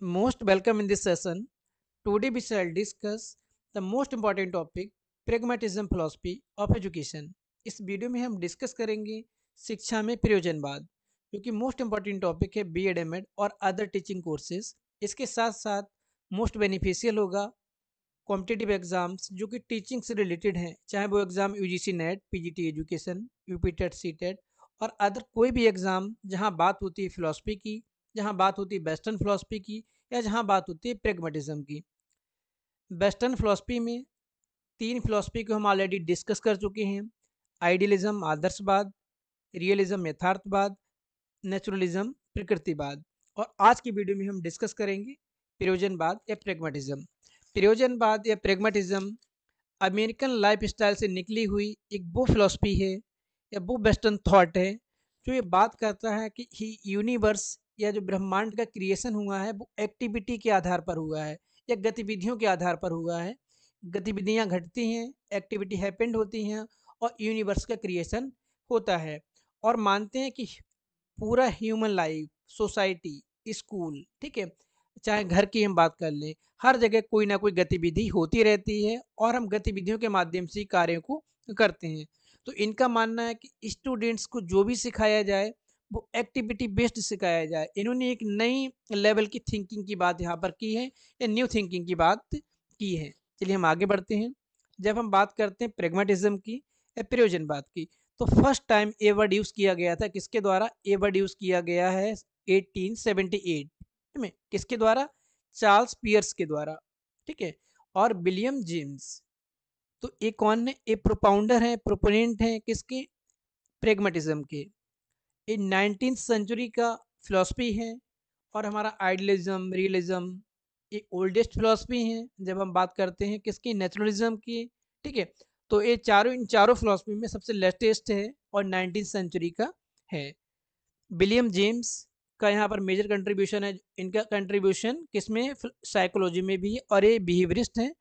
most welcome in this session. Today we shall discuss the most important topic pragmatism philosophy of education इस वीडियो में हम discuss करेंगे शिक्षा में प्रयोजनवाद जो कि मोस्ट इम्पॉर्टेंट टॉपिक है बी एड एम एड और अदर टीचिंग कोर्सेज इसके साथ साथ मोस्ट बेनिफिशियल होगा कॉम्पिटिटिव एग्जाम्स जो कि टीचिंग से रिलेटेड हैं चाहे वो exam U G C NET P G T education U P TET C TET और अदर कोई भी एग्ज़ाम जहाँ बात होती है फ़िलासफ़ी की जहाँ बात होती है वेस्टर्न फ़िलासफ़ी की या जहाँ बात होती है प्रेगमेटिज़म की वेस्टर्न फ़िलासफ़ी में तीन फ़िलासफ़ी को हम ऑलरेडी डिस्कस कर चुके हैं आइडियलिज्म आदर्शवाद रियलिज्म यथार्थवाद नेचुरलिज्म प्रकृतिवाद और आज की वीडियो में हम डिस्कस करेंगे प्रयोजनवाद या प्रेगमेटिज़म प्रयोजनवाद या प्रेगमेटिज़म अमेरिकन लाइफ स्टाइल से निकली हुई एक वो फिलोसफी है या वो वेस्टर्न थाट है जो ये बात करता है कि ही यूनिवर्स या जो ब्रह्मांड का क्रिएशन हुआ है वो एक्टिविटी के आधार पर हुआ है या गतिविधियों के आधार पर हुआ है गतिविधियाँ घटती हैं एक्टिविटी हैपेंड होती हैं और यूनिवर्स का क्रिएशन होता है और मानते हैं कि पूरा ह्यूमन लाइफ सोसाइटी स्कूल ठीक है चाहे घर की हम बात कर लें हर जगह कोई ना कोई गतिविधि होती रहती है और हम गतिविधियों के माध्यम से कार्यों को करते हैं तो इनका मानना है कि स्टूडेंट्स को जो भी सिखाया जाए वो एक्टिविटी बेस्ड सिखाया जाए इन्होंने एक नई लेवल की थिंकिंग की बात यहाँ पर की है या न्यू थिंकिंग की बात की है चलिए हम आगे बढ़ते हैं जब हम बात करते हैं प्रेगमेटिज्म की या बात की तो first time a word use किया गया था किसके द्वारा ए वर्ड यूज़ किया गया है 1878 में किसके द्वारा चार्ल्स पियर्स के द्वारा ठीक है और विलियम जेम्स तो ये कौन है ये प्रोपाउंडर हैं प्रोपोनेंट हैं किसके प्रेगमेटिज्म के ये नाइनटीन सेंचुरी का फिलॉसफी है और हमारा आइडलिज्म रियलिज्म ये ओल्डेस्ट फिलॉसफी हैं जब हम बात करते हैं किसकी नेचुरलिज्म की ठीक है तो ये चारों इन चारों फिलॉसफी में सबसे लेटेस्ट है और नाइनटीन सेंचुरी का है विलियम जेम्स का यहाँ पर मेजर कंट्रीब्यूशन है इनका कंट्रीब्यूशन किसमें साइकोलॉजी में भी और ये बिहेवियरिस्ट हैं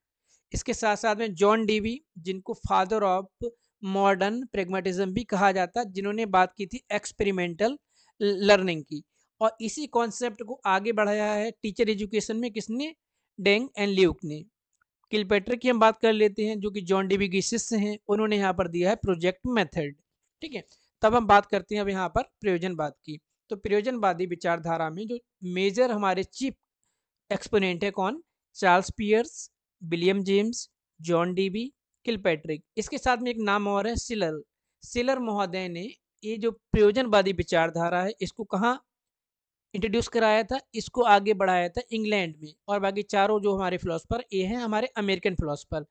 इसके साथ साथ में जॉन डीवी जिनको फादर ऑफ मॉडर्न प्रेगमेटिज्म भी कहा जाता है जिन्होंने बात की थी एक्सपेरिमेंटल लर्निंग की और इसी कॉन्सेप्ट को आगे बढ़ाया है टीचर एजुकेशन में किसने डेंग एंड ल्यूक ने किलपेटर की हम बात कर लेते हैं जो कि जॉन डीबी की शिष्य हैं उन्होंने यहाँ पर दिया है प्रोजेक्ट मेथड ठीक है तब हम बात करते हैं अब यहाँ पर प्रयोजनवाद की तो प्रयोजनवादी विचारधारा में जो मेजर हमारे चीफ एक्सपोनेंट है कौन Charles Peirce William James John Dewey Kilpatrick इसके साथ में एक नाम और है सिलर सिलर महोदय ने ये जो प्रयोजनवादी विचारधारा है इसको कहाँ इंट्रोड्यूस कराया था इसको आगे बढ़ाया था इंग्लैंड में और बाकी चारों जो हमारे फिलोसफर ये हैं हमारे अमेरिकन फिलोसफर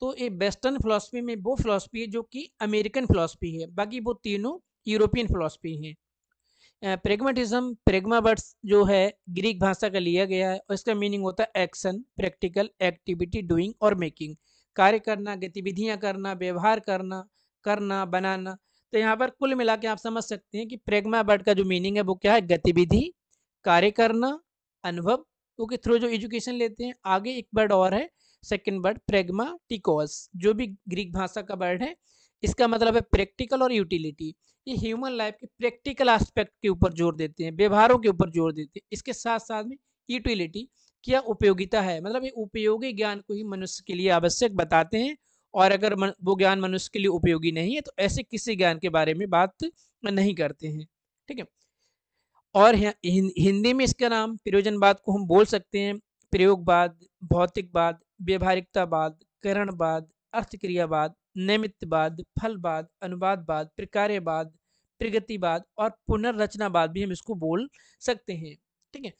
तो ये वेस्टर्न फिलोसफी में वो फिलोसफी है जो कि अमेरिकन फिलोसफी है बाकी वो तीनों यूरोपियन फिलोसफी हैं प्रेगमेटिज्म प्रेगमावर्ड्स जो है ग्रीक भाषा का लिया गया है और इसका मीनिंग होता है एक्शन प्रैक्टिकल एक्टिविटी डूइंग और मेकिंग कार्य करना गतिविधियां करना व्यवहार करना करना बनाना तो यहाँ पर कुल मिला के आप समझ सकते हैं कि प्रेगमा बर्ड का जो मीनिंग है वो क्या है गतिविधि कार्य करना अनुभव उसके थ्रू जो एजुकेशन लेते हैं आगे एक बर्ड और है सेकेंड वर्ड प्रेगमा टिकोस जो भी ग्रीक भाषा का वर्ड है इसका मतलब है प्रैक्टिकल और यूटिलिटी ये ह्यूमन लाइफ के प्रैक्टिकल एस्पेक्ट के ऊपर जोर देते हैं व्यवहारों के ऊपर जोर देते हैं इसके साथ साथ में यूटिलिटी क्या उपयोगिता है मतलब ये उपयोगी ज्ञान को ही मनुष्य के लिए आवश्यक बताते हैं और अगर वो ज्ञान मनुष्य के लिए उपयोगी नहीं है तो ऐसे किसी ज्ञान के बारे में बात नहीं करते हैं ठीक है और हिंदी में इसका नाम प्रयोजनवाद को हम बोल सकते हैं प्रयोगवाद भौतिकवाद व्यवहारिकतावाद करणवाद अर्थक्रियावाद नैमित्तवाद फलवाद अनुवादवाद प्रकार्यवाद प्रगतिवाद और पुनर्रचनावाद भी हम इसको बोल सकते हैं ठीक है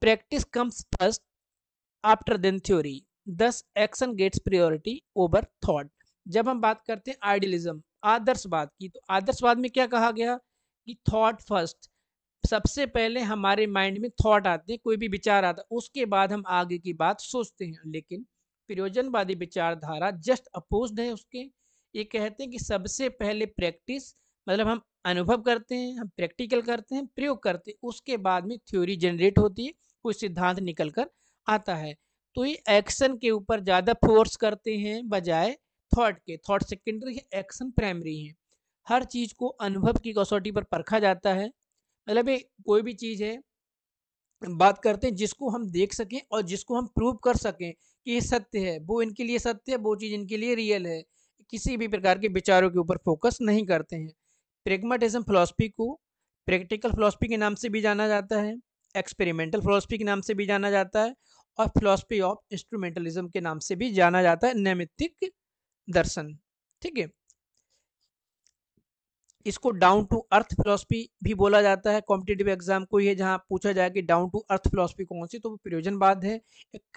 practice comes first after then theory thus action gets priority over thought जब हम बात करते हैं आइडियलिज्म आदर्शवाद की तो आदर्शवाद में क्या कहा गया कि थॉट फर्स्ट सबसे पहले हमारे माइंड में थॉट आते हैं कोई भी विचार आता है उसके बाद हम आगे की बात सोचते हैं लेकिन प्रयोजनवादी विचारधारा जस्ट अपोज है उसके ये कहते हैं कि सबसे पहले प्रैक्टिस मतलब हम अनुभव करते हैं हम प्रैक्टिकल करते हैं प्रयोग करते हैं उसके बाद में थ्योरी जनरेट होती है कोई सिद्धांत निकल कर आता है तो ये एक्शन के ऊपर ज़्यादा फोर्स करते हैं बजाय थॉट के थॉट सेकेंडरी है एक्शन प्राइमरी है हर चीज़ को अनुभव की कसौटी पर परखा जाता है मतलब ये कोई भी चीज़ है बात करते हैं जिसको हम देख सकें और जिसको हम प्रूव कर सकें कि ये सत्य है वो इनके लिए सत्य है वो चीज़ इनके लिए रियल है किसी भी प्रकार के विचारों के ऊपर फोकस नहीं करते हैं प्रेगमाटिज्म फिलोसफी को प्रैक्टिकल फिलोसफी के नाम से भी जाना जाता है एक्सपेरिमेंटल फिलोसफी के नाम से भी जाना जाता है और फिलोसफी ऑफ इंस्ट्रूमेंटलिज्म के नाम से भी जाना जाता है नैमित्तिक दर्शन ठीक है इसको डाउन टू अर्थ फिलोसफी भी बोला जाता है कॉम्पिटेटिव एग्जाम को ये जहां पूछा जाए कि डाउन टू अर्थ फिलोसफी कौन सी तो वो प्रयोजनवाद है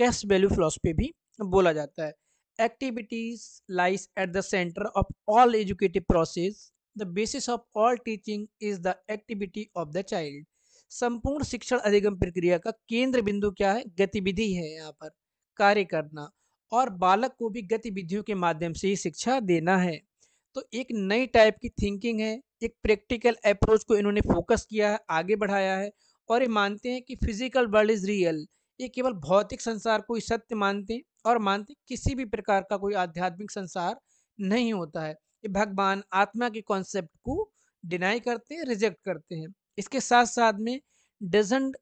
कैश वैल्यू फिलोसफी भी बोला जाता है activities lies at the centre of all educative process the basis of all teaching is the activity of the child संपूर्ण शिक्षण अधिगम प्रक्रिया का केंद्र बिंदु क्या है गतिविधि है यहाँ पर कार्य करना और बालक को भी गतिविधियों के माध्यम से ही शिक्षा देना है तो एक नई टाइप की थिंकिंग है एक प्रैक्टिकल अप्रोच को इन्होंने फोकस किया है आगे बढ़ाया है और ये मानते हैं कि फिजिकल वर्ल्ड इज रियल ये केवल भौतिक संसार को ही सत्य मानते हैं और मानते हैं किसी भी प्रकार का कोई आध्यात्मिक संसार नहीं होता है ये भगवान आत्मा के कॉन्सेप्ट को डिनाई करते हैं रिजेक्ट करते हैं इसके साथ साथ में डजेंट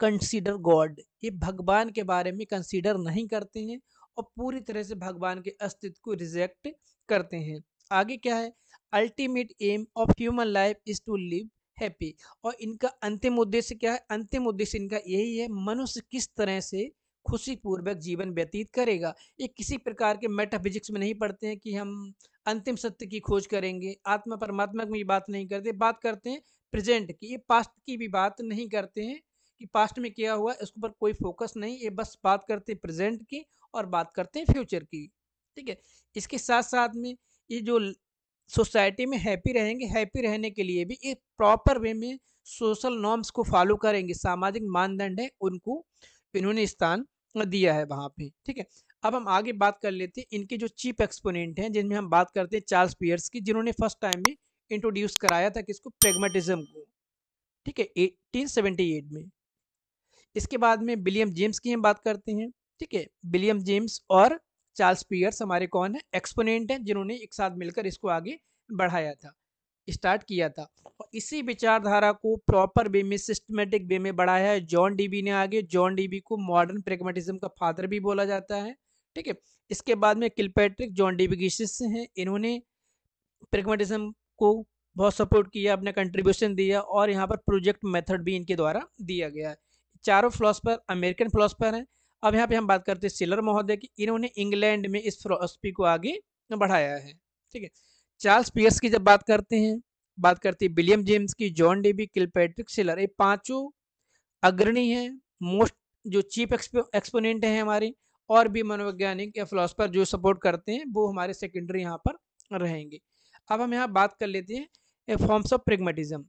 कंसीडर गॉड ये भगवान के बारे में कंसीडर नहीं करते हैं और पूरी तरह से भगवान के अस्तित्व को रिजेक्ट करते हैं आगे क्या है ultimate aim of human life is to live happy और इनका अंतिम उद्देश्य क्या है अंतिम उद्देश्य इनका यही है मनुष्य किस तरह से खुशी पूर्वक जीवन व्यतीत करेगा ये किसी प्रकार के मेटाफिजिक्स में नहीं पढ़ते हैं कि हम अंतिम सत्य की खोज करेंगे आत्मा परमात्मा में ये बात नहीं करते बात करते हैं प्रेजेंट की ये पास्ट की भी बात नहीं करते हैं कि पास्ट में क्या हुआ इसके ऊपर कोई फोकस नहीं ये बस बात करते हैं प्रेजेंट की और बात करते हैं फ्यूचर की ठीक है इसके साथ साथ में ये जो सोसाइटी में हैप्पी रहेंगे हैप्पी रहने के लिए भी एक प्रॉपर वे में सोशल नॉर्म्स को फॉलो करेंगे सामाजिक मानदंड है उनको इन्होंने स्थान दिया है वहाँ पे ठीक है अब हम आगे बात कर लेते हैं इनके जो चीप एक्सपोनेंट हैं जिनमें हम बात करते हैं चार्ल्स पियर्स की जिन्होंने फर्स्ट टाइम में इंट्रोड्यूस कराया था किसको प्रेगमेटिज्म को ठीक है 1878 में इसके बाद में विलियम जेम्स की हम बात करते हैं ठीक है विलियम जेम्स और चार्ल्स पियर्स हमारे कौन है एक्सपोनेंट हैं जिन्होंने एक साथ मिलकर इसको आगे बढ़ाया था स्टार्ट किया था और इसी विचारधारा को प्रॉपर वे में सिस्टमेटिक वे में बढ़ाया है जॉन डीबी ने आगे जॉन डीबी को मॉडर्न प्रेगमेटिज्म का फादर भी बोला जाता है ठीक है इसके बाद में किलपैट्रिक जॉन डीबी की शिष्य हैं इन्होंने प्रेगमेटिज्म को बहुत सपोर्ट किया अपने कंट्रीब्यूशन दिया और यहाँ पर प्रोजेक्ट मेथड भी इनके द्वारा दिया गया है चारों फिलोसफर अमेरिकन फिलोसफर हैं अब यहाँ पे हम बात करते हैं सिलर महोदय की इन्होंने इंग्लैंड में इस फिलोसफी को आगे बढ़ाया है ठीक है चार्ल्स पियर्स की जब बात करते हैं बात करते हैं विलियम जेम्स की जॉन डेबी किलपैट्रिक सिलर ये पांचों अग्रणी हैं मोस्ट जो चीफ एक्सपोनेंट हैं हमारे और भी मनोवैज्ञानिक या फिलोसफर जो सपोर्ट करते हैं वो हमारे सेकेंडरी यहाँ पर रहेंगे अब हम यहाँ बात कर लेते हैं ए फॉर्म्स ऑफ प्रेगमेटिज्म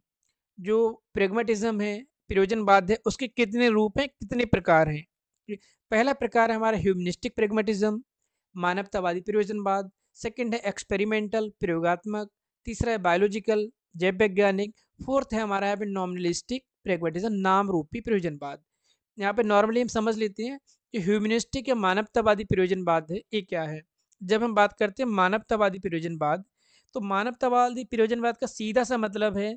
जो प्रेगमेटिज्म है प्रयोजनवाद है उसके कितने रूप हैं कितने प्रकार हैं पहला प्रकार है हमारा ह्यूमनिस्टिक प्रेगमेटिज्म मानवतावादी प्रयोजनवाद सेकंड है एक्सपेरिमेंटल प्रयोगात्मक तीसरा है बायोलॉजिकल जैव वैज्ञानिक फोर्थ है हमारा यहाँ पे नॉर्मलिस्टिक प्रेगमेटिज्म नाम रूपी प्रयोजनवाद यहाँ पे नॉर्मली हम समझ लेते हैं कि ह्यूमनिस्टिक या मानवतावादी प्रयोजनवाद है ये क्या है जब हम बात करते हैं मानवतावादी प्रयोजनवाद तो मानवतावादी प्रयोजनवाद का सीधा सा मतलब है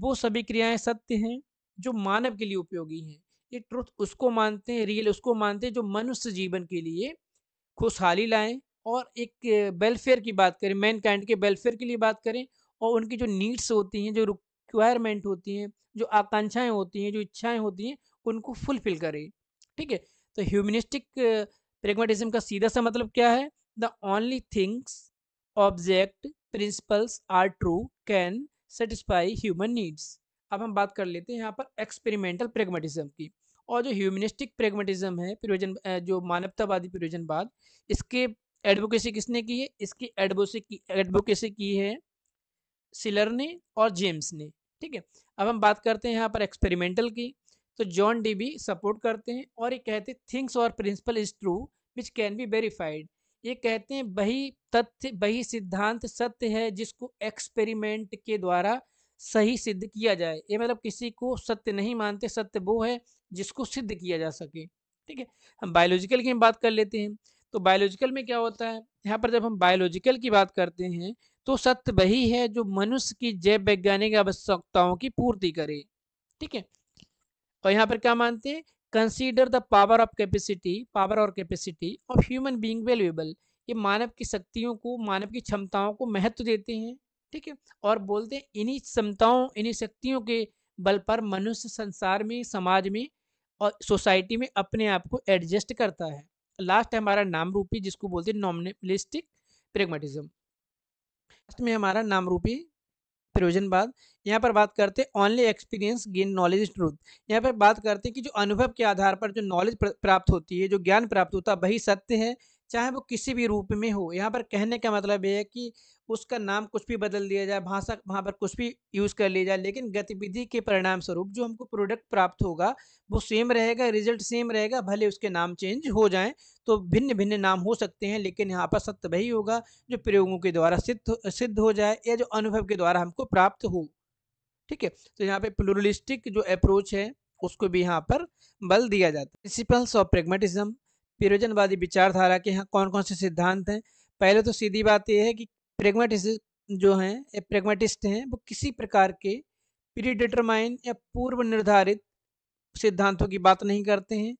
वो सभी क्रियाएं सत्य हैं जो मानव के लिए उपयोगी हैं ये ट्रुथ उसको मानते हैं रियल उसको मानते हैं जो मनुष्य जीवन के लिए खुशहाली लाएं और एक वेलफेयर की बात करें मैन काइंड के वेलफेयर के लिए बात करें और उनकी जो नीड्स होती हैं जो रिक्वायरमेंट होती हैं जो आकांक्षाएं होती हैं जो इच्छाएं होती हैं उनको फुलफिल करें ठीक है तो ह्यूमनिस्टिक प्रेगमेटिज्म का सीधा सा मतलब क्या है the only things object principles are true can satisfy human needs अब हम बात कर लेते हैं यहाँ पर एक्सपेरिमेंटल प्रेगमेटिज्म की और जो ह्यूमनिस्टिक प्रेगमेटिज्म है प्रयोजन जो मानवतावादी प्रयोजनवाद इसके एडवोकेसी किसने की है इसकी एडवोसी की एडवोकेसी की है सिलर ने और जेम्स ने ठीक है अब हम बात करते हैं यहाँ पर एक्सपेरिमेंटल की तो जॉन डी भी सपोर्ट करते हैं और ये कहते हैं थिंग्स और principle is true which can be verified ये कहते हैं वही तथ्य वही सिद्धांत सत्य है जिसको एक्सपेरिमेंट के द्वारा सही सिद्ध किया जाए ये मतलब किसी को सत्य नहीं मानते सत्य वो है जिसको सिद्ध किया जा सके ठीक है हम बायोलॉजिकल की बात कर लेते हैं तो बायोलॉजिकल में क्या होता है यहाँ पर जब हम बायोलॉजिकल की बात करते हैं तो सत्य वही है जो मनुष्य की जैव वैज्ञानिक आवश्यकताओं की पूर्ति करे ठीक है और यहाँ पर क्या मानते हैं consider the power of capacity power और capacity of human being valuable ये मानव की शक्तियों को मानव की क्षमताओं को महत्व देते हैं ठीक है और बोलते हैं इन्हीं क्षमताओं इन्हीं शक्तियों के बल पर मनुष्य संसार में समाज में और सोसाइटी में अपने आप को एडजस्ट करता है लास्ट है हमारा नाम रूपी जिसको बोलते हैं नॉमिनलिस्टिक प्रेगमेटिज्म में हमारा नाम रूपी प्रयोजन बाद यहाँ पर बात करते हैं only experience gain knowledge truth यहाँ पर बात करते हैं कि जो अनुभव के आधार पर जो नॉलेज प्राप्त होती है जो ज्ञान प्राप्त होता है वही सत्य है चाहे वो किसी भी रूप में हो यहाँ पर कहने का मतलब ये है कि उसका नाम कुछ भी बदल दिया जाए भाषा वहाँ पर कुछ भी यूज़ कर लिया जाए लेकिन गतिविधि के परिणाम स्वरूप जो हमको प्रोडक्ट प्राप्त होगा वो सेम रहेगा रिजल्ट सेम रहेगा भले उसके नाम चेंज हो जाएं तो भिन्न भिन्न नाम हो सकते हैं लेकिन यहाँ पर सत्य वही होगा जो प्रयोगों के द्वारा सिद्ध सिद्ध हो जाए या जो अनुभव के द्वारा हमको प्राप्त हो ठीक है तो यहाँ पे प्लुरलिस्टिक जो अप्रोच है उसको भी यहाँ पर बल दिया जाता है प्रिंसिपल्स ऑफ प्रेगमेटिज्म प्रयोजनवादी विचारधारा के यहाँ कौन कौन से सिद्धांत हैं पहले तो सीधी बात यह है कि प्रेगमेटिस जो हैं प्रेगमेटिस्ट हैं वो किसी प्रकार के प्रीडिटरमाइन या पूर्व निर्धारित सिद्धांतों की बात नहीं करते हैं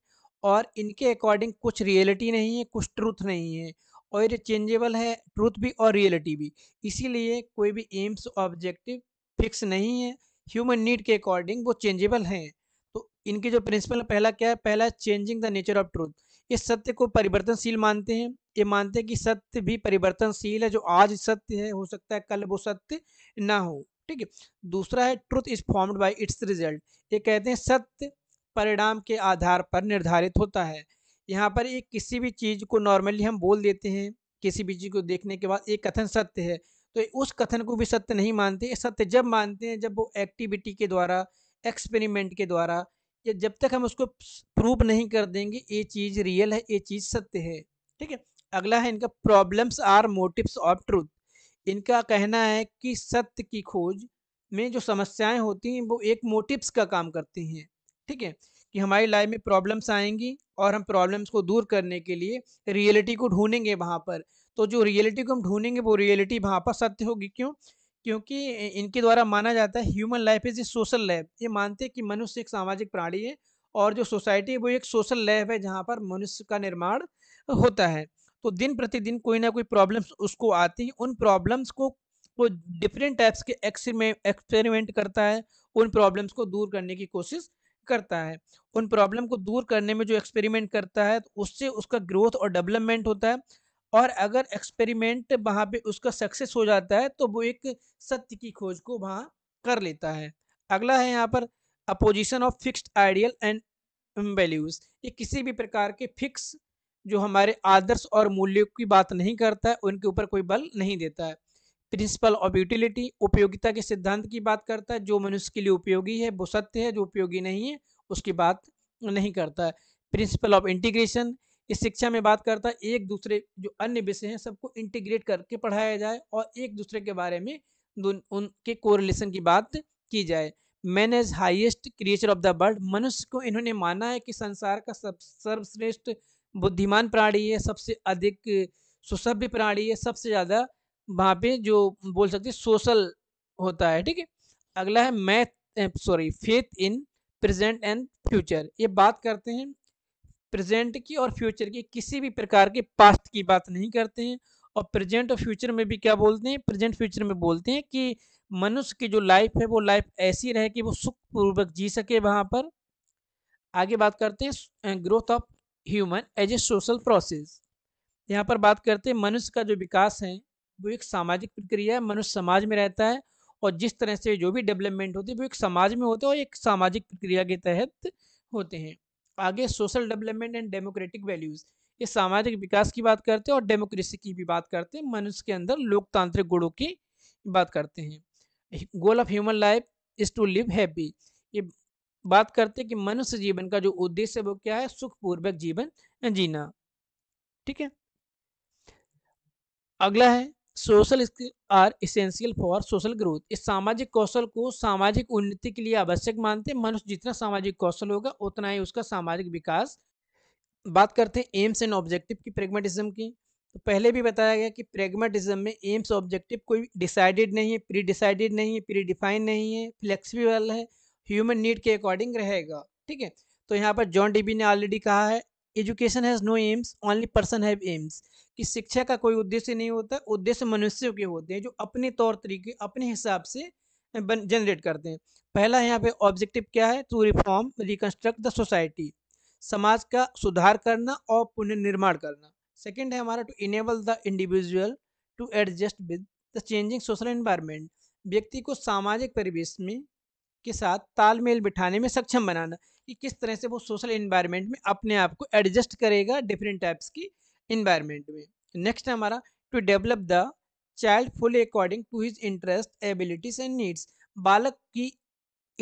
और इनके अकॉर्डिंग कुछ रियलिटी नहीं है कुछ ट्रूथ नहीं है और ये चेंजेबल है ट्रूथ भी और रियलिटी भी इसीलिए कोई भी एम्स ऑब्जेक्टिव फिक्स नहीं है ह्यूमन नीड के अकॉर्डिंग वो चेंजेबल हैं तो इनके जो प्रिंसिपल पहला क्या है पहला changing the nature of truth ये सत्य को परिवर्तनशील मानते हैं ये मानते हैं कि सत्य भी परिवर्तनशील है जो आज सत्य है हो सकता है कल वो सत्य ना हो ठीक है दूसरा है truth is formed by its result ये कहते हैं सत्य परिणाम के आधार पर निर्धारित होता है यहाँ पर एक किसी भी चीज़ को नॉर्मली हम बोल देते हैं किसी भी चीज़ को देखने के बाद एक कथन सत्य है तो उस कथन को भी सत्य नहीं मानते सत्य जब मानते हैं जब वो एक्टिविटी के द्वारा एक्सपेरिमेंट के द्वारा या जब तक हम उसको प्रूव नहीं कर देंगे ये चीज़ रियल है ये चीज़ सत्य है ठीक है अगला है इनका problems are motives of truth इनका कहना है कि सत्य की खोज में जो समस्याएं होती हैं वो एक मोटिव्स का काम करती हैं ठीक है कि हमारी लाइफ में प्रॉब्लम्स आएंगी और हम प्रॉब्लम्स को दूर करने के लिए रियलिटी को ढूंढेंगे वहाँ पर तो जो रियलिटी को हम ढूंढेंगे वो रियलिटी वहाँ पर सत्य होगी क्यों क्योंकि इनके द्वारा माना जाता है human life is a social lab ये मानते हैं कि मनुष्य एक सामाजिक प्राणी है और जो सोसाइटी है वो एक सोशल लैब है जहाँ पर मनुष्य का निर्माण होता है तो दिन प्रतिदिन कोई ना कोई प्रॉब्लम्स उसको आती हैं उन प्रॉब्लम्स को वो डिफरेंट टाइप्स के एक्सपेरिमेंट करता है उन प्रॉब्लम्स को दूर करने की कोशिश करता है उन प्रॉब्लम को दूर करने में जो एक्सपेरिमेंट करता है तो उससे उसका ग्रोथ और डेवलपमेंट होता है और अगर एक्सपेरिमेंट वहाँ पे उसका सक्सेस हो जाता है तो वो एक सत्य की खोज को वहाँ कर लेता है अगला है यहाँ पर opposition of fixed ideal and values ये किसी भी प्रकार के फिक्स जो हमारे आदर्श और मूल्यों की बात नहीं करता है उनके ऊपर कोई बल नहीं देता है प्रिंसिपल ऑफ यूटिलिटी उपयोगिता के सिद्धांत की बात करता है जो मनुष्य के लिए उपयोगी है वो सत्य है जो उपयोगी नहीं है उसकी बात नहीं करता है प्रिंसिपल ऑफ इंटीग्रेशन इस शिक्षा में बात करता है एक दूसरे जो अन्य विषय हैं सबको इंटीग्रेट करके पढ़ाया जाए और एक दूसरे के बारे में उनके कोरिलेशन की बात की जाए man as highest creature of the world मनुष्य को इन्होंने माना है कि संसार का सब सर्वश्रेष्ठ बुद्धिमान प्राणी है सबसे अधिक सुसभ्य प्राणी है सबसे ज़्यादा वहाँ पे जो बोल सकते सोशल होता है ठीक है अगला है math sorry faith in present and future ये बात करते हैं प्रेजेंट की और फ्यूचर की किसी भी प्रकार के पास्ट की बात नहीं करते हैं और प्रेजेंट और फ्यूचर में भी क्या बोलते हैं प्रेजेंट फ्यूचर में बोलते हैं कि मनुष्य की जो लाइफ है वो लाइफ ऐसी रहे कि वो सुखपूर्वक जी सके वहाँ पर आगे बात करते हैं growth of human as a social process यहाँ पर बात करते हैं मनुष्य का जो विकास है वो एक सामाजिक प्रक्रिया है मनुष्य समाज में रहता है और जिस तरह से जो भी डेवलपमेंट होती है वो एक समाज में होते हैं और एक सामाजिक प्रक्रिया के तहत होते हैं आगे social development and democratic values ये सामाजिक विकास की बात करते हैं और डेमोक्रेसी की भी बात करते हैं मनुष्य के अंदर लोकतांत्रिक गुणों की बात करते हैं goal of human life is to live happy ये बात करते हैं कि मनुष्य जीवन का जो उद्देश्य वो क्या है सुखपूर्वक जीवन जीना ठीक है अगला है social skill are essential for social growth इस सामाजिक कौशल को सामाजिक उन्नति के लिए आवश्यक मानते हैं मनुष्य जितना सामाजिक कौशल होगा उतना ही उसका सामाजिक विकास बात करते हैं एम्स एंड ऑब्जेक्टिव की प्रेगमेटिज्म की तो पहले भी बताया गया कि प्रेगमेटिज्म में एम्स ऑब्जेक्टिव कोई डिसाइडेड नहीं है प्री डिसाइडेड नहीं है प्री डिफाइन नहीं है फ्लेक्सीबल है ह्यूमन नीड के अकॉर्डिंग रहेगा ठीक है तो यहाँ पर जॉन डीबी ने ऑलरेडी कहा है education has no aims only person have aims कि शिक्षा का कोई उद्देश्य नहीं होता उद्देश्य मनुष्यों के होते हैं जो अपने तौर तरीके अपने हिसाब से जनरेट करते हैं पहला यहाँ पे ऑब्जेक्टिव क्या है to reform reconstruct the society समाज का सुधार करना और पुनर्निर्माण करना सेकेंड है हमारा to enable the individual to adjust with the changing social environment व्यक्ति को सामाजिक परिवेश में के साथ तालमेल बिठाने में सक्षम बनाना कि किस तरह से वो सोशल इन्वायरमेंट में अपने आप को एडजस्ट करेगा डिफरेंट टाइप्स की इन्वायरमेंट में नेक्स्ट हमारा to develop the child full according to his interest abilities and needs बालक की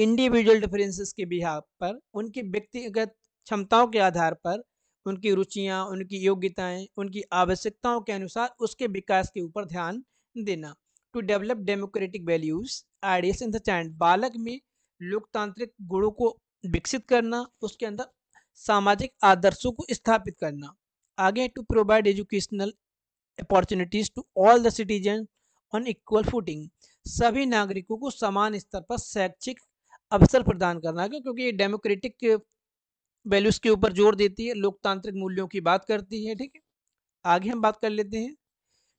इंडिविजुअल डिफरेंसेस के बिहार पर उनकी व्यक्तिगत क्षमताओं के आधार पर उनकी रुचियाँ उनकी योग्यताएं उनकी आवश्यकताओं के अनुसार उसके विकास के ऊपर ध्यान देना to develop democratic values ideas in the child बालक में लोकतांत्रिक गुणों को विकसित करना उसके अंदर सामाजिक आदर्शों को स्थापित करना आगे to provide educational opportunities to all the citizen on equal footing सभी नागरिकों को समान स्तर पर शैक्षिक अवसर प्रदान करना क्योंकि ये डेमोक्रेटिक वैल्यूज़ के ऊपर जोर देती है लोकतांत्रिक मूल्यों की बात करती है ठीक है आगे हम बात कर लेते हैं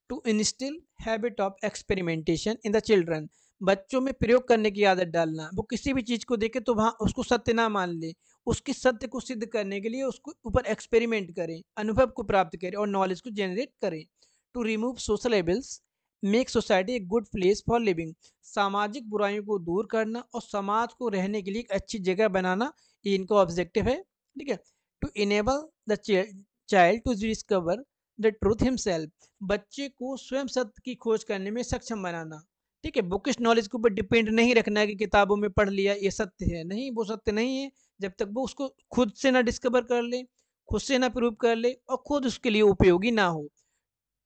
to instil habit of experimentation in the children बच्चों में प्रयोग करने की आदत डालना वो किसी भी चीज़ को देखे तो वहाँ उसको सत्य ना मान ले उसके सत्य को सिद्ध करने के लिए उसको ऊपर एक्सपेरिमेंट करें अनुभव को प्राप्त करें और नॉलेज को जनरेट करें to remove social evils make society a good place for living सामाजिक बुराइयों को दूर करना और समाज को रहने के लिए एक अच्छी जगह बनाना ये इनका ऑब्जेक्टिव है ठीक है to enable the child to discover the truth himself बच्चे को स्वयं सत्य की खोज करने में सक्षम बनाना ठीक है बुकिश नॉलेज के ऊपर डिपेंड नहीं रखना है कि किताबों में पढ़ लिया ये सत्य है नहीं वो सत्य नहीं है जब तक वो उसको खुद से ना डिस्कवर कर ले खुद से ना प्रूव कर ले और खुद उसके लिए उपयोगी ना हो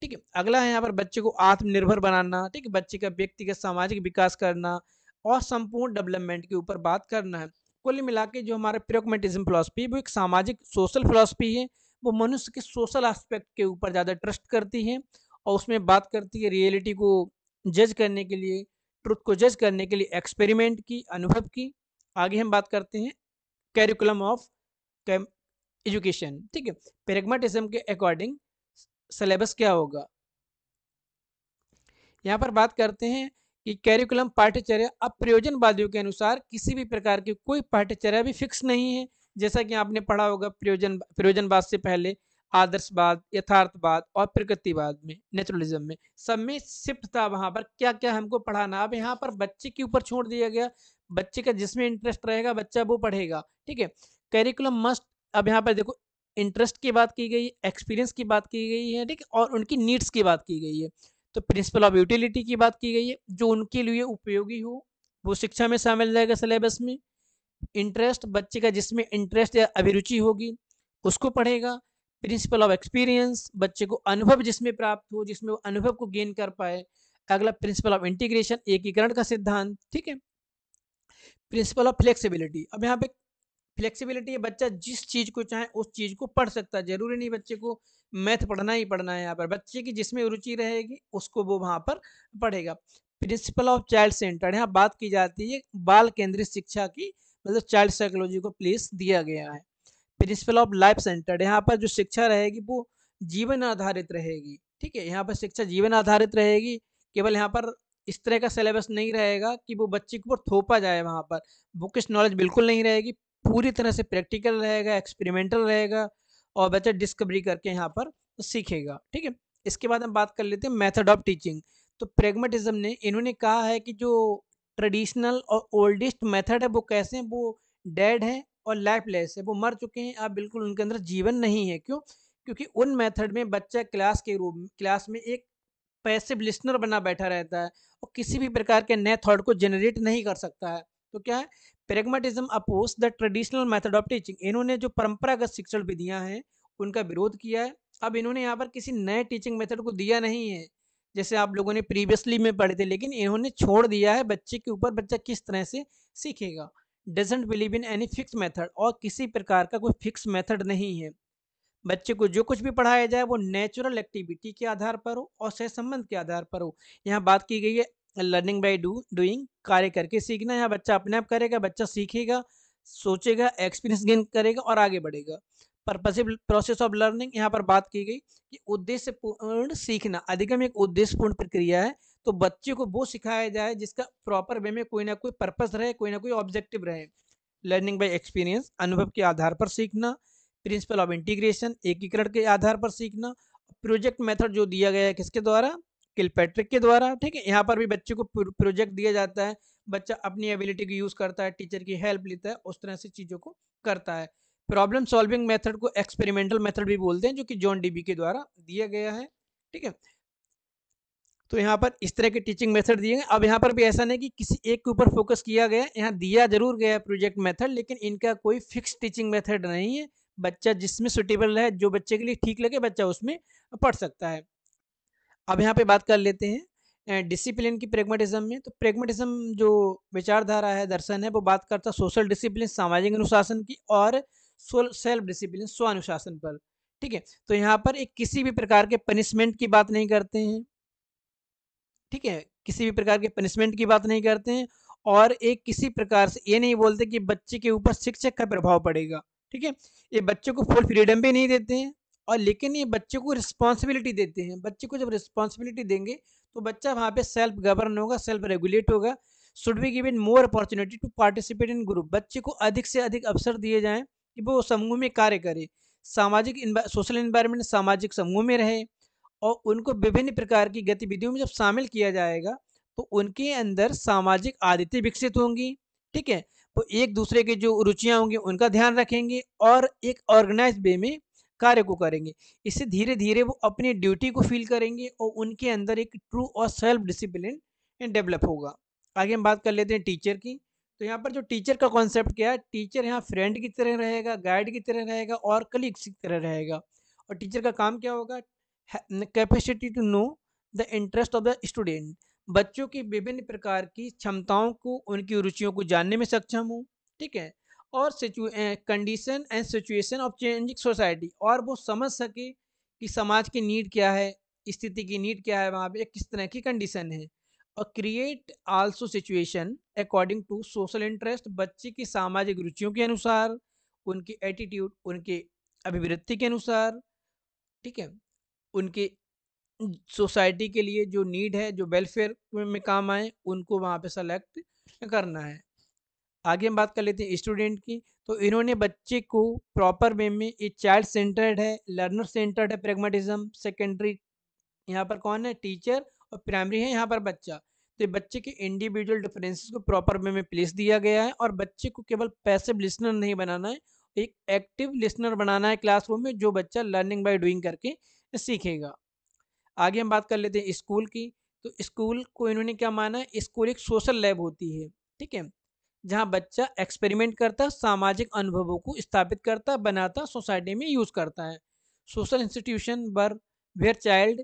ठीक है अगला है यहाँ पर बच्चे को आत्मनिर्भर बनाना ठीक है बच्चे का व्यक्तिगत सामाजिक विकास करना और संपूर्ण डेवलपमेंट के ऊपर बात करना है कुल मिला के जो हमारे प्रोकमेटिज्म फिलोसफी वो एक सामाजिक सोशल फिलोसफी है वो मनुष्य के सोशल एस्पेक्ट के ऊपर ज़्यादा ट्रस्ट करती है और उसमें बात करती है रियलिटी को जज करने के लिए ट्रुथ को जज करने के लिए एक्सपेरिमेंट की अनुभव की आगे हम बात करते हैं कैरिकुलम ऑफ एजुकेशन ठीक है पेरेगमाटिज्म के अकॉर्डिंग सिलेबस क्या होगा यहाँ पर बात करते हैं कि कैरिकुलम पाठ्यचर्या अब प्रयोजनवादियों के अनुसार किसी भी प्रकार की कोई पाठ्यचर्या भी फिक्स नहीं है जैसा कि आपने पढ़ा होगा प्रयोजन प्रयोजनवाद से पहले आदर्शवाद यथार्थवाद और प्रकृतिवाद में नेचुरलिज्म में सब में शिफ्ट था वहाँ पर क्या क्या हमको पढ़ाना अब यहाँ पर बच्चे के ऊपर छोड़ दिया गया बच्चे का जिसमें इंटरेस्ट रहेगा बच्चा वो पढ़ेगा ठीक है कैरिकुलम मस्ट अब यहाँ पर देखो इंटरेस्ट की बात की गई एक्सपीरियंस की बात की गई है ठीक है और उनकी नीड्स की बात की गई है तो प्रिंसिपल ऑफ यूटिलिटी की बात की गई है जो उनके लिए उपयोगी हो वो शिक्षा में शामिल रहेगा सिलेबस में इंटरेस्ट बच्चे का जिसमें इंटरेस्ट या अभिरुचि होगी उसको पढ़ेगा प्रिंसिपल ऑफ एक्सपीरियंस बच्चे को अनुभव जिसमें प्राप्त हो जिसमें वो अनुभव को गेन कर पाए अगला प्रिंसिपल ऑफ इंटीग्रेशन एकीकरण का सिद्धांत ठीक है प्रिंसिपल ऑफ फ्लेक्सिबिलिटी अब यहाँ पे फ्लेक्सिबिलिटी है बच्चा जिस चीज़ को चाहे उस चीज़ को पढ़ सकता है जरूरी नहीं बच्चे को मैथ पढ़ना ही पढ़ना है यहाँ पर बच्चे की जिसमें रुचि रहेगी उसको वो वहां पर पढ़ेगा प्रिंसिपल ऑफ चाइल्ड सेंटर यहाँ बात की जाती है बाल केंद्रित शिक्षा की मतलब चाइल्ड साइकोलॉजी को प्लेस दिया गया है प्रिंसिपल ऑफ लाइफ सेंटर्ड यहाँ पर जो शिक्षा रहेगी वो जीवन आधारित रहेगी ठीक है यहाँ पर शिक्षा जीवन आधारित रहेगी केवल यहाँ पर इस तरह का सिलेबस नहीं रहेगा कि वो बच्चे को थोपा जाए वहाँ पर बुकिश नॉलेज बिल्कुल नहीं रहेगी पूरी तरह से प्रैक्टिकल रहेगा एक्सपेरिमेंटल रहेगा और बच्चा डिस्कवरी करके यहाँ पर सीखेगा ठीक है इसके बाद हम बात कर लेते हैं मेथड ऑफ टीचिंग तो प्रेगमेटिज्म ने इन्होंने कहा है कि जो ट्रेडिशनल और ओल्डेस्ट मेथड है वो कैसे हैं वो डेड हैं और लाइफलेस है वो मर चुके हैं अब बिल्कुल उनके अंदर जीवन नहीं है क्यों क्योंकि उन मेथड में बच्चा क्लास के रूप क्लास में एक पैसिव लिसनर बना बैठा रहता है और किसी भी प्रकार के नए थॉट को जनरेट नहीं कर सकता है तो क्या है pragmatism oppose the traditional method of teaching इन्होंने जो परंपरागत शिक्षण विधियाँ हैं उनका विरोध किया है अब इन्होंने यहाँ पर किसी नए टीचिंग मेथड को दिया नहीं है जैसे आप लोगों ने प्रीवियसली में पढ़े थे लेकिन इन्होंने छोड़ दिया है बच्चे के ऊपर बच्चा किस तरह से सीखेगा doesn't believe in any fix method और किसी प्रकार का कोई फिक्स मेथड नहीं है बच्चे को जो कुछ भी पढ़ाया जाए वो नेचुरल एक्टिविटी के आधार पर हो और सह संबंध के आधार पर हो यहाँ बात की गई है लर्निंग बाई डू डूइंग कार्य करके सीखना यहाँ बच्चा अपने आप करेगा बच्चा सीखेगा सोचेगा एक्सपीरियंस गेन करेगा और आगे बढ़ेगा पर्पसिव प्रोसेस ऑफ लर्निंग यहाँ पर बात की गई कि उद्देश्य पूर्ण सीखना अधिगम एक उद्देश्यपूर्ण प्रक्रिया है तो बच्चे को वो सिखाया जाए जिसका प्रॉपर वे में कोई ना कोई पर्पस रहे कोई ना कोई ऑब्जेक्टिव रहे लर्निंग बाय एक्सपीरियंस अनुभव के आधार पर सीखना प्रिंसिपल ऑफ इंटीग्रेशन एकीकरण के आधार पर सीखना प्रोजेक्ट मेथड जो दिया गया है किसके द्वारा किलपैट्रिक के द्वारा ठीक है यहाँ पर भी बच्चे को प्रोजेक्ट दिया जाता है बच्चा अपनी एबिलिटी को यूज़ करता है टीचर की हेल्प लेता है उस तरह से चीज़ों को करता है प्रॉब्लम सॉल्विंग मेथड को एक्सपेरिमेंटल मेथड भी बोलते हैं जो कि जॉन डीबी के द्वारा दिया गया है ठीक है तो यहाँ पर इस तरह के टीचिंग मेथड दिए गए अब यहाँ पर भी ऐसा नहीं कि किसी एक के ऊपर फोकस किया गया यहाँ दिया जरूर गया है प्रोजेक्ट मेथड लेकिन इनका कोई फिक्स टीचिंग मेथड नहीं है बच्चा जिसमें सुटेबल है जो बच्चे के लिए ठीक लगे बच्चा उसमें पढ़ सकता है अब यहाँ पे बात कर लेते हैं डिसिप्लिन की प्रेगमेटिज्म में तो प्रेगमेटिज्म जो विचारधारा है दर्शन है वो बात करता सोशल डिसिप्लिन सामाजिक अनुशासन की और सेल्फ डिसिप्लिन अनुशासन पर ठीक है तो यहाँ पर एक किसी भी प्रकार के पनिशमेंट की बात नहीं करते हैं ठीक है किसी भी प्रकार के पनिशमेंट की बात नहीं करते हैं और एक किसी प्रकार से ये नहीं बोलते कि बच्चे के ऊपर शिक्षक का प्रभाव पड़ेगा ठीक है ये बच्चे को फुल फ्रीडम भी नहीं देते हैं और लेकिन ये बच्चे को रिस्पॉन्सिबिलिटी देते हैं बच्चे को जब रिस्पॉन्सिबिलिटी देंगे तो बच्चा वहाँ पे सेल्फ गवर्न होगा सेल्फ रेगुलेट होगा should be given more opportunity to participate in group बच्चे को अधिक से अधिक अवसर दिए जाएँ कि वो समूह में कार्य करे सामाजिक सोशल इन्वायरमेंट सामाजिक समूह में रहे और उनको विभिन्न प्रकार की गतिविधियों में जब शामिल किया जाएगा तो उनके अंदर सामाजिक आदतें विकसित होंगी ठीक है तो एक दूसरे की जो रुचियाँ होंगी उनका ध्यान रखेंगे और एक ऑर्गेनाइज वे में कार्य को करेंगे इससे धीरे धीरे वो अपनी ड्यूटी को फील करेंगे और उनके अंदर एक ट्रू और सेल्फ डिसिप्लिन डेवलप होगा आगे हम बात कर लेते हैं टीचर की तो यहाँ पर जो टीचर का कॉन्सेप्ट क्या है टीचर यहाँ फ्रेंड की तरह रहेगा गाइड की तरह रहेगा और कलीग्स की तरह रहेगा और टीचर का काम क्या होगा capacity to know the interest of the student बच्चों की विभिन्न प्रकार की क्षमताओं को उनकी रुचियों को जानने में सक्षम हूँ ठीक है और condition and situation of changing society और वो समझ सके कि समाज की नीड क्या है स्थिति की नीड क्या है वहाँ पे किस तरह की कंडीशन है और create also situation according to social interest बच्चे की सामाजिक रुचियों के अनुसार उनकी एटीट्यूड उनके अभिवृत्ति के अनुसार ठीक है उनकी सोसाइटी के लिए जो नीड है जो वेलफेयर में काम आए उनको वहाँ पे सेलेक्ट करना है आगे हम बात कर लेते हैं स्टूडेंट की तो इन्होंने बच्चे को प्रॉपर वे में ये चाइल्ड सेंटर्ड है लर्नर सेंटर्ड है प्रेगमेटिज्म सेकेंडरी यहाँ पर कौन है टीचर और प्राइमरी है यहाँ पर बच्चा तो बच्चे के इंडिविजुअल डिफरेंसेस को प्रॉपर वे में प्लेस दिया गया है और बच्चे को केवल पैसिव लिसनर नहीं बनाना है एक एक्टिव लिसनर बनाना है क्लासरूम में जो बच्चा लर्निंग बाय डूइंग करके तो सीखेगा आगे हम बात कर लेते हैं स्कूल की तो स्कूल को इन्होंने क्या माना स्कूल एक सोशल लैब होती है ठीक है जहाँ बच्चा एक्सपेरिमेंट करता सामाजिक अनुभवों को स्थापित करता बनाता सोसाइटी में यूज़ करता है सोशल इंस्टीट्यूशन बर where child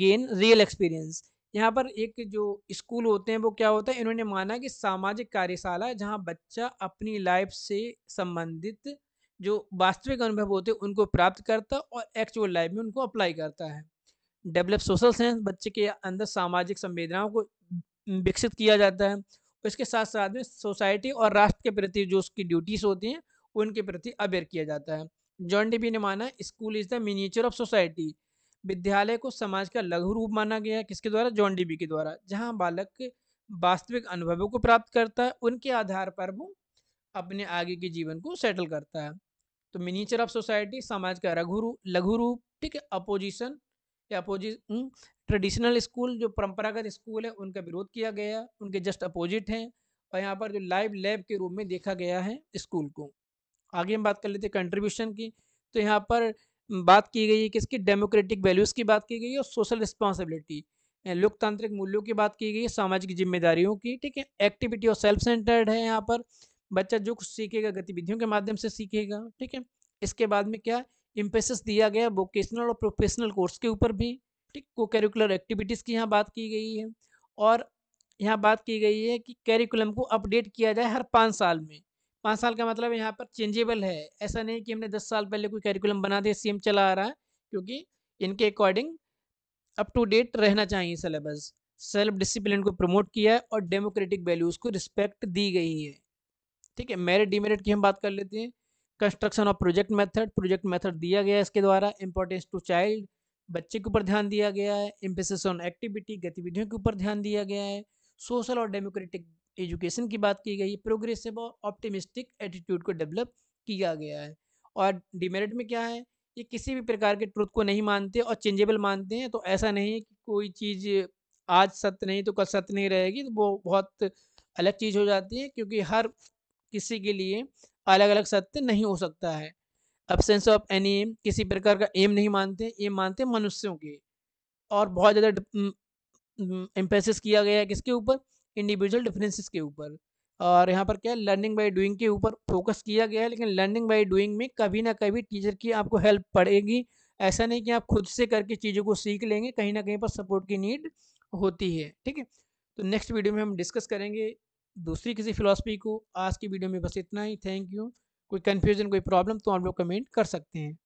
gain real experience यहाँ पर एक जो स्कूल होते हैं वो क्या होता है इन्होंने माना कि सामाजिक कार्यशाला जहाँ बच्चा अपनी लाइफ से संबंधित जो वास्तविक अनुभव होते हैं उनको प्राप्त करता और एक्चुअल लाइफ में उनको अप्लाई करता है डेवलप सोशल साइंस बच्चे के अंदर सामाजिक संवेदनाओं को विकसित किया जाता है इसके साथ साथ में सोसाइटी और राष्ट्र के प्रति जो उसकी ड्यूटीज़ होती हैं उनके प्रति अवेयर किया जाता है जॉन डीबी ने माना school is the miniature of society विद्यालय को समाज का लघु रूप माना गया है किसके द्वारा जॉन डीबी के द्वारा जहाँ बालक वास्तविक अनुभवों को प्राप्त करता है उनके आधार पर वो अपने आगे के जीवन को सेटल करता है तो मिनीचर ऑफ सोसाइटी समाज का रघु रूप लघु रूप ठीक है अपोजिशन या अपोजि ट्रेडिशनल स्कूल जो परंपरागत स्कूल है उनका विरोध किया गया उनके जस्ट अपोजिट हैं और यहाँ पर जो लाइव लैब के रूप में देखा गया है स्कूल को आगे हम बात कर लेते हैं कंट्रीब्यूशन की तो यहाँ पर बात की गई है किसकी डेमोक्रेटिक वैल्यूज़ की बात की गई है और सोशल रिस्पॉन्सिबिलिटी लोकतांत्रिक मूल्यों की बात की गई है सामाजिक जिम्मेदारियों की ठीक है एक्टिविटी और सेल्फ सेंटर्ड है यहाँ पर बच्चा जो कुछ सीखेगा गतिविधियों के माध्यम से सीखेगा ठीक है इसके बाद में क्या इम्पेसिस दिया गया वोकेशनल और प्रोफेशनल कोर्स के ऊपर भी ठीक को कैरिकुलर एक्टिविटीज़ की यहाँ बात की गई है और यहाँ बात की गई है कि कैरिकुलम को अपडेट किया जाए हर पाँच साल में पाँच साल का मतलब यहाँ पर चेंजेबल है ऐसा नहीं कि हमने दस साल पहले कोई कैरिकुलम बना दिया सीएम चला आ रहा है क्योंकि इनके अकॉर्डिंग अप टू डेट रहना चाहिए सिलेबस सेल्फ डिसिप्लिन को प्रमोट किया है और डेमोक्रेटिक वैल्यूज़ को रिस्पेक्ट दी गई है ठीक है मेरिट डिमेरिट की हम बात कर लेते हैं construction of project method project method दिया गया है इसके द्वारा इंपॉर्टेंस टू चाइल्ड बच्चे के ऊपर ध्यान दिया गया है एम्फेसिस ऑन एक्टिविटी गतिविधियों के ऊपर ध्यान दिया गया है सोशल और डेमोक्रेटिक एजुकेशन की बात की गई है प्रोग्रेसिव और ऑप्टिमिस्टिक एटीट्यूड को डेवलप किया गया है और डिमेरिट में क्या है ये किसी भी प्रकार के ट्रुथ को नहीं मानते और चेंजेबल मानते हैं तो ऐसा नहीं है कि कोई चीज़ आज सत्य नहीं तो कल सत्य नहीं रहेगी तो वो बहुत अलग चीज़ हो जाती है क्योंकि हर किसी के लिए अलग अलग सत्य नहीं हो सकता है अबसेंस ऑफ एनी एम किसी प्रकार का एम नहीं मानते एम मानते मनुष्यों के और बहुत ज़्यादा एम्फेसिस किया गया है किसके ऊपर इंडिविजुअल डिफरेंसेस के ऊपर और यहाँ पर क्या है लर्निंग बाय डूइंग के ऊपर फोकस किया गया है लेकिन लर्निंग बाय डूइंग में कभी ना कभी टीचर की आपको हेल्प पड़ेगी ऐसा नहीं कि आप खुद से करके चीज़ों को सीख लेंगे कहीं ना कहीं पर सपोर्ट की नीड होती है ठीक है तो नेक्स्ट वीडियो में हम डिस्कस करेंगे दूसरी किसी फ़िलासफी को आज की वीडियो में बस इतना ही थैंक यू कोई कन्फ्यूजन कोई प्रॉब्लम तो आप लोग कमेंट कर सकते हैं